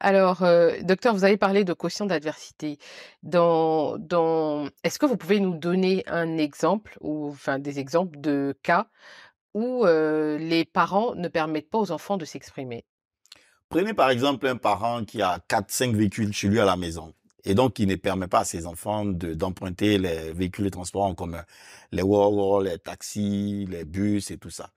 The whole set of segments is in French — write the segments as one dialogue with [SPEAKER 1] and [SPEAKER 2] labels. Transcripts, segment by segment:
[SPEAKER 1] Alors, euh, docteur, vous avez parlé de quotient d'adversité. Dans, dans... Est-ce que vous pouvez nous donner un exemple ou enfin des exemples de cas où euh, les parents ne permettent pas aux enfants de s'exprimer
[SPEAKER 2] Prenez par exemple un parent qui a 4-5 véhicules chez lui à la maison et donc qui ne permet pas à ses enfants d'emprunter les véhicules de transport en commun, les voitures, les taxis, les bus et tout ça.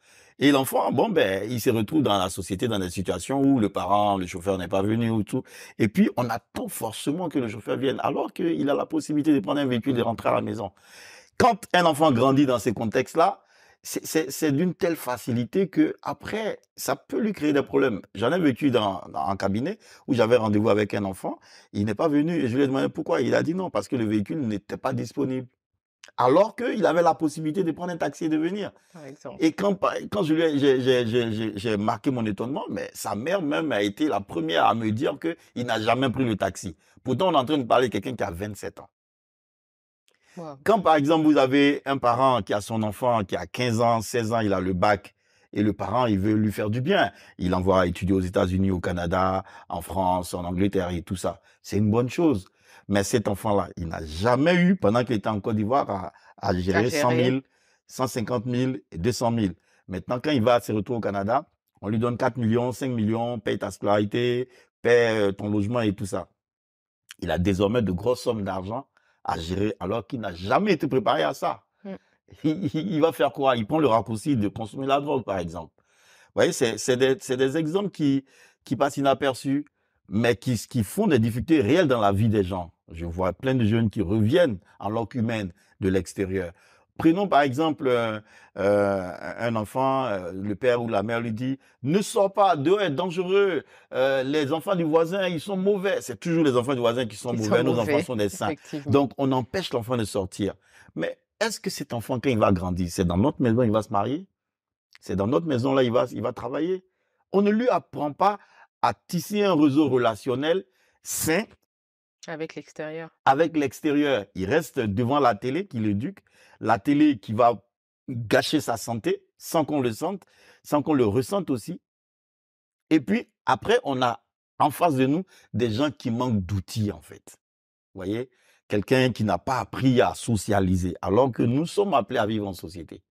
[SPEAKER 2] Et l'enfant, bon, ben, il se retrouve dans la société, dans des situations où le parent, le chauffeur n'est pas venu ou tout. Et puis, on attend forcément que le chauffeur vienne, alors qu'il a la possibilité de prendre un véhicule et de mm. rentrer à la maison. Quand un enfant grandit dans ces contextes-là, c'est d'une telle facilité que après, ça peut lui créer des problèmes. J'en ai vécu dans, dans, un cabinet où j'avais rendez-vous avec un enfant. Il n'est pas venu et je lui ai demandé pourquoi. Il a dit non parce que le véhicule n'était pas disponible. Alors qu'il avait la possibilité de prendre un taxi et de venir. Et quand, j'ai, marqué mon étonnement, mais sa mère même a été la première à me dire qu'il n'a jamais pris le taxi. Pourtant, on est en train de parler de quelqu'un qui a 27 ans. Quand, par exemple, vous avez un parent qui a son enfant qui a 15 ans, 16 ans, il a le bac, et le parent, il veut lui faire du bien. Il l'envoie étudier aux États-Unis, au Canada, en France, en Angleterre et tout ça. C'est une bonne chose. Mais cet enfant-là, il n'a jamais eu, pendant qu'il était en Côte d'Ivoire, à, gérer 100 000, 150 000 et 200 000. Maintenant, quand il va à ses retours au Canada, on lui donne 4 millions, 5 millions, paye ta scolarité, paye euh, ton logement et tout ça. Il a désormais de grosses sommes d'argent à gérer alors qu'il n'a jamais été préparé à ça. Hmm. Il, va faire quoi Il prend le raccourci de consommer la drogue, par exemple. Vous voyez, c'est des, des, exemples qui, qui passent inaperçus, mais qui, qui font des difficultés réelles dans la vie des gens. Je vois plein de jeunes qui reviennent en langue humaine de l'extérieur. Prenons par exemple euh, euh, un enfant, euh, le père ou la mère lui dit ne sors pas, dehors est dangereux, les enfants du voisin ils sont mauvais. C'est toujours les enfants du voisin qui sont, mauvais. nos enfants sont des saints. Donc on empêche l'enfant de sortir. Mais est-ce que cet enfant quand il va grandir, c'est dans notre maison il va se marier, c'est dans notre maison là il va il va travailler. On ne lui apprend pas à tisser un réseau relationnel sain
[SPEAKER 1] avec l'extérieur.
[SPEAKER 2] Avec l'extérieur. Il reste devant la télé qui l'éduque, la télé qui va gâcher sa santé sans qu'on le sente, sans qu'on le ressente aussi. Et puis, après, on a en face de nous des gens qui manquent d'outils, en fait. Vous voyez Quelqu'un qui n'a pas appris à socialiser, alors que nous sommes appelés à vivre en société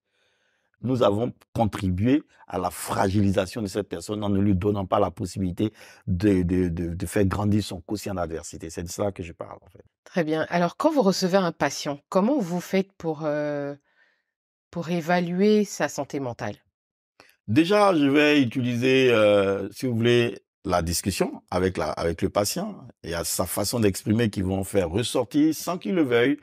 [SPEAKER 2] nous avons contribué à la fragilisation de cette personne en ne lui donnant pas la possibilité de, de, de, faire grandir son quotient d'adversité. C'est de cela que je parle, en fait.
[SPEAKER 1] Très bien. Alors, quand vous recevez un patient, comment vous faites pour, euh, pour évaluer sa santé mentale
[SPEAKER 2] Déjà, je vais utiliser, euh, si vous voulez, la discussion avec, la, avec le patient et à sa façon d'exprimer qui vont faire ressortir, sans qu'il le veuille,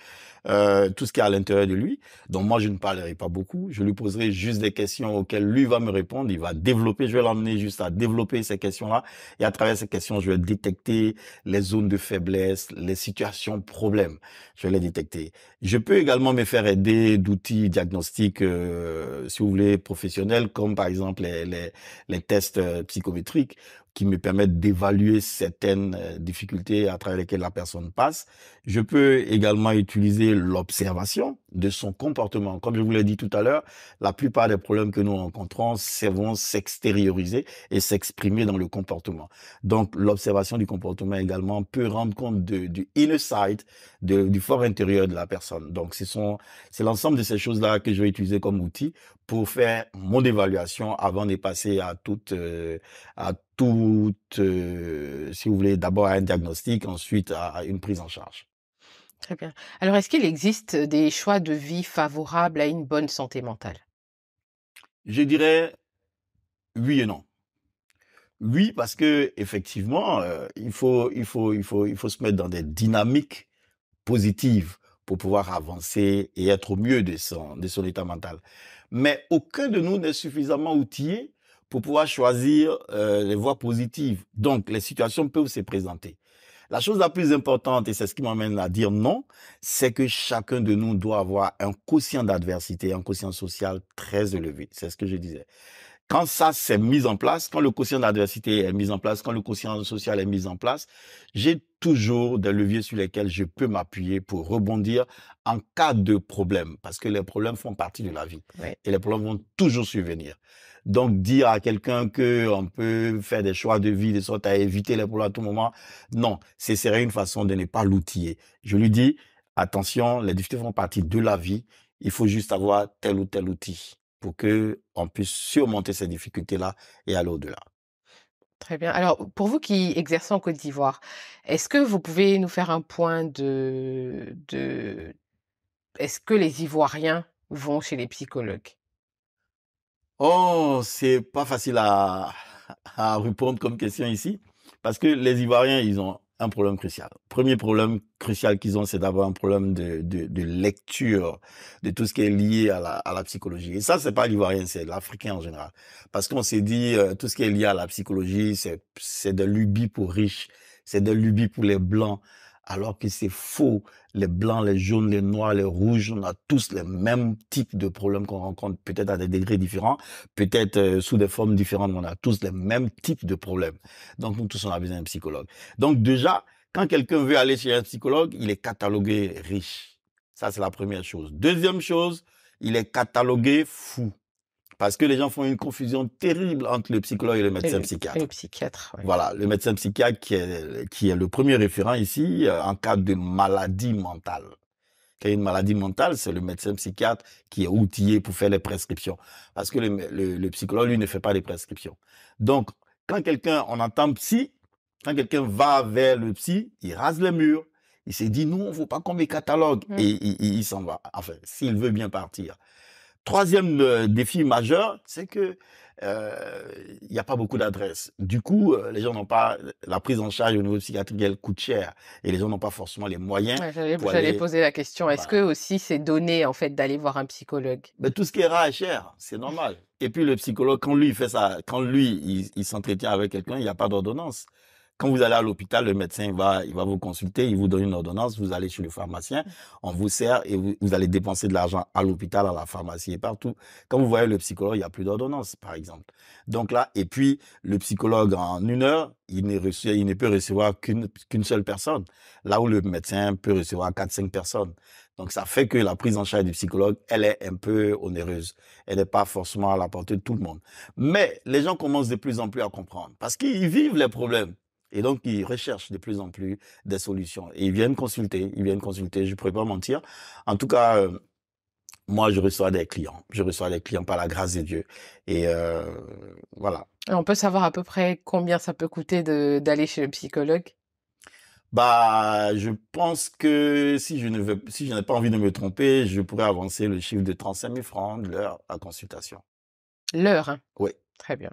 [SPEAKER 2] euh, tout ce qui est à l'intérieur de lui. Donc moi, je ne parlerai pas beaucoup. Je lui poserai juste des questions auxquelles lui va me répondre. Il va développer, je vais l'emmener juste à développer ces questions-là. Et à travers ces questions, je vais détecter les zones de faiblesse, les situations problèmes. Je vais les détecter. Je peux également me faire aider d'outils diagnostiques, euh, si vous voulez, professionnels, comme par exemple les, les, les tests euh, psychométriques qui me permettent d'évaluer certaines euh, difficultés à travers lesquelles la personne passe. Je peux également utiliser l'observation de son comportement. Comme je vous l'ai dit tout à l'heure, la plupart des problèmes que nous rencontrons vont s'extérioriser et s'exprimer dans le comportement. Donc, l'observation du comportement également peut rendre compte du inner sight, du fort intérieur de la personne. Donc, ce sont c'est l'ensemble de ces choses-là que je vais utiliser comme outil pour faire mon évaluation avant de passer à toute, euh, à toute, euh, si vous voulez, d'abord à un diagnostic, ensuite à une prise en charge.
[SPEAKER 1] Très bien. Alors, est-ce qu'il existe des choix de vie favorables à une bonne santé mentale
[SPEAKER 2] Je dirais oui et non. Oui, parce que effectivement, euh, il faut, il faut, il faut, il faut se mettre dans des dynamiques positives pour pouvoir avancer et être au mieux de son, son état mental. Mais aucun de nous n'est suffisamment outillé pour pouvoir choisir euh, les voies positives. Donc, les situations peuvent se présenter. La chose la plus importante, et c'est ce qui m'amène à dire non, c'est que chacun de nous doit avoir un quotient d'adversité, un quotient social très élevé. C'est ce que je disais. Quand ça s'est mis en place, quand le quotient d'adversité est mis en place, quand le quotient social est mis en place, j'ai toujours des leviers sur lesquels je peux m'appuyer pour rebondir en cas de problème, parce que les problèmes font partie de la vie et les problèmes vont toujours survenir. Donc, dire à quelqu'un que on peut faire des choix de vie de sorte à éviter les problèmes à tout moment, non, ce serait une façon de ne pas l'outiller. Je lui dis, attention, les difficultés font partie de la vie. Il faut juste avoir tel ou tel outil pour que on puisse surmonter ces difficultés-là et aller au-delà.
[SPEAKER 1] Très bien. Alors, pour vous qui exercez en Côte d'Ivoire, est-ce que vous pouvez nous faire un point de, de... est-ce que les Ivoiriens vont chez les psychologues
[SPEAKER 2] Oh, c'est pas facile à, à répondre comme question ici, parce que les Ivoiriens, ils ont un problème crucial. Premier problème crucial qu'ils ont, c'est d'avoir un problème de, de, de, lecture de tout ce qui est lié à la, à la psychologie. Et ça, c'est pas l'ivoirien, c'est l'africain en général. Parce qu'on s'est dit, euh, tout ce qui est lié à la psychologie, c'est de lubie pour riches, c'est de lubie pour les blancs, alors que c'est faux. Les blancs, les jaunes, les noirs, les rouges, on a tous les mêmes types de problèmes qu'on rencontre, peut-être à des degrés différents, peut-être euh, sous des formes différentes, mais on a tous les mêmes types de problèmes. Donc nous tous, on a besoin d'un psychologue. Donc déjà, quand quelqu'un veut aller chez un psychologue, il est catalogué riche. Ça, c'est la première chose. Deuxième chose, il est catalogué fou. Parce que les gens font une confusion terrible entre le psychologue et le médecin le, psychiatre. psychiatre. Voilà, le médecin psychiatre qui est, le premier référent ici euh, en cas de maladie mentale. Quand il y a une maladie mentale, c'est le médecin psychiatre qui est outillé pour faire les prescriptions. Parce que le, psychologue, lui, ne fait pas les prescriptions. Donc, quand quelqu'un, on entend psy, quand quelqu'un va vers le psy, il rase les murs. Il s'est dit, non, on ne faut pas qu'on me catalogue. Mmh. Et il, il s'en va. Enfin, s'il veut bien partir. Troisième euh, défi majeur, c'est que euh, il n'y a pas beaucoup d'adresses. Du coup, euh, les gens n'ont pas la prise en charge au niveau psychiatrique, elle coûte cher, et les gens n'ont pas forcément les moyens. vous J'allais poser
[SPEAKER 1] la question. Est-ce que aussi c'est donné en fait d'aller voir un psychologue
[SPEAKER 2] Mais tout ce qui est rare est cher, c'est normal. Et puis le psychologue, quand lui il fait ça, quand lui il, il s'entretient avec quelqu'un, il n'y a pas d'ordonnance. Quand vous allez à l'hôpital, le médecin va, il va vous consulter, il vous donne une ordonnance, vous allez chez le pharmacien, on vous sert et vous, allez dépenser de l'argent à l'hôpital, à la pharmacie et partout. Quand vous voyez le psychologue, il n'y a plus d'ordonnance, par exemple. Donc là, et puis le psychologue, en une heure, il, reçu, il ne peut recevoir qu'une qu'une seule personne, là où le médecin peut recevoir 4-5 personnes. Donc ça fait que la prise en charge du psychologue, elle est un peu onéreuse. Elle n'est pas forcément à la portée de tout le monde. Mais les gens commencent de plus en plus à comprendre parce qu'ils vivent les problèmes. Et donc, ils recherchent de plus en plus des solutions. Et ils viennent consulter, ils viennent consulter, je ne pourrais pas mentir. En tout cas, euh, moi, je reçois des clients. Je reçois des clients par la grâce de Dieu. Et euh, voilà.
[SPEAKER 1] on peut savoir à peu près combien ça peut coûter d'aller chez le psychologue
[SPEAKER 2] bah, je pense que si je ne veux, si je n'ai pas envie de me tromper, je pourrais avancer le chiffre de 35 000 francs l'heure à consultation. L'heure hein Oui. Très bien.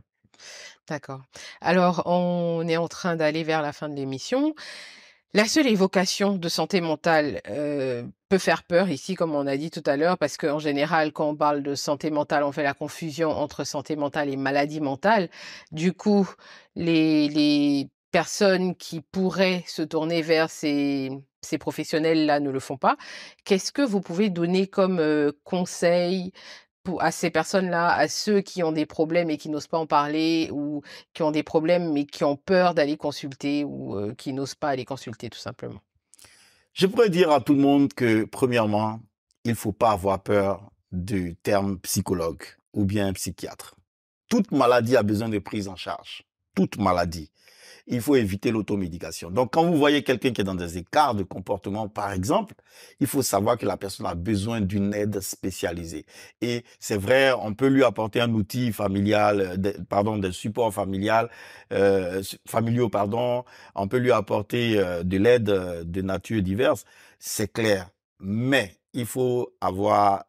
[SPEAKER 1] D'accord. Alors, on est en train d'aller vers la fin de l'émission. La seule évocation de santé mentale euh, peut faire peur ici, comme on a dit tout à l'heure, parce qu'en général, quand on parle de santé mentale, on fait la confusion entre santé mentale et maladie mentale. Du coup, les, personnes qui pourraient se tourner vers ces, professionnels-là ne le font pas. Qu'est-ce que vous pouvez donner comme euh, conseil à ces personnes-là, à ceux qui ont des problèmes et qui n'osent pas en parler, ou qui ont des problèmes mais qui ont peur d'aller consulter, ou euh, qui n'osent pas aller consulter, tout simplement
[SPEAKER 2] Je pourrais dire à tout le monde que, premièrement, il ne faut pas avoir peur du terme psychologue ou bien psychiatre. Toute maladie a besoin de prise en charge. Toute maladie il faut éviter l'automédication. Donc, quand vous voyez quelqu'un qui est dans des écarts de comportement, par exemple, il faut savoir que la personne a besoin d'une aide spécialisée. Et c'est vrai, on peut lui apporter un outil familial, euh, pardon, des supports familial, euh, familiaux, pardon. On peut lui apporter euh, de l'aide euh, de nature diverse. C'est clair. Mais il faut avoir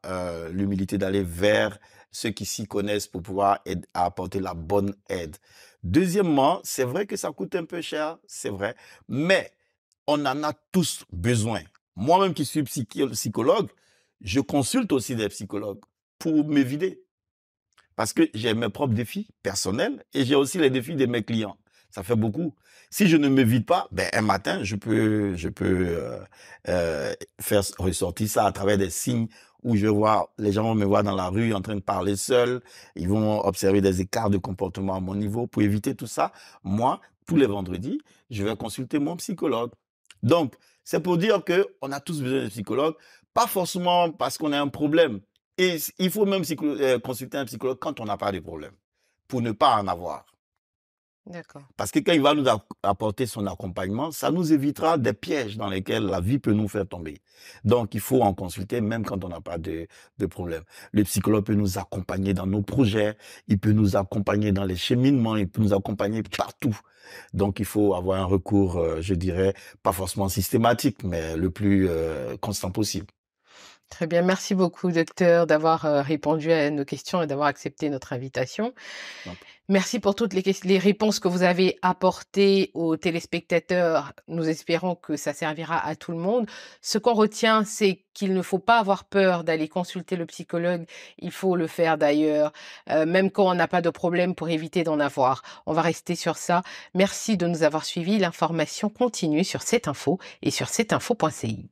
[SPEAKER 2] l'humilité d'aller vers ceux qui s'y connaissent pour pouvoir apporter la bonne aide. Deuxièmement, c'est vrai que ça coûte un peu cher, c'est vrai, mais on en a tous besoin. Moi-même qui suis psychologue, je consulte aussi des psychologues pour me vider. Parce que j'ai mes propres défis personnels et j'ai aussi les défis de mes clients ça fait beaucoup. Si je ne m'évite pas, ben, un matin, je peux, je peux euh, euh, faire ressortir ça à travers des signes où je vois, les gens vont me voir dans la rue en train de parler seul, ils vont observer des écarts de comportement à mon niveau. Pour éviter tout ça, moi, tous les vendredis, je vais consulter mon psychologue. Donc, c'est pour dire que on a tous besoin de psychologue, pas forcément parce qu'on a un problème. Et il faut même euh, consulter un psychologue quand on n'a pas de problème, pour ne pas en avoir. Parce que quand il va nous apporter son accompagnement, ça nous évitera des pièges dans lesquels la vie peut nous faire tomber. Donc, il faut en consulter même quand on n'a pas de, de, problème. Le psychologue peut nous accompagner dans nos projets, il peut nous accompagner dans les cheminements, il peut nous accompagner partout. Donc, il faut avoir un recours, euh, je dirais, pas forcément systématique, mais le plus euh, constant possible.
[SPEAKER 1] Très bien, merci beaucoup docteur d'avoir euh, répondu à nos questions et d'avoir accepté notre invitation. Merci pour toutes les, réponses que vous avez apportées aux téléspectateurs. Nous espérons que ça servira à tout le monde. Ce qu'on retient, c'est qu'il ne faut pas avoir peur d'aller consulter le psychologue. Il faut le faire d'ailleurs, euh, même quand on n'a pas de problème pour éviter d'en avoir. On va rester sur ça. Merci de nous avoir suivis. L'information continue sur cette info et sur cetteinfo.ci.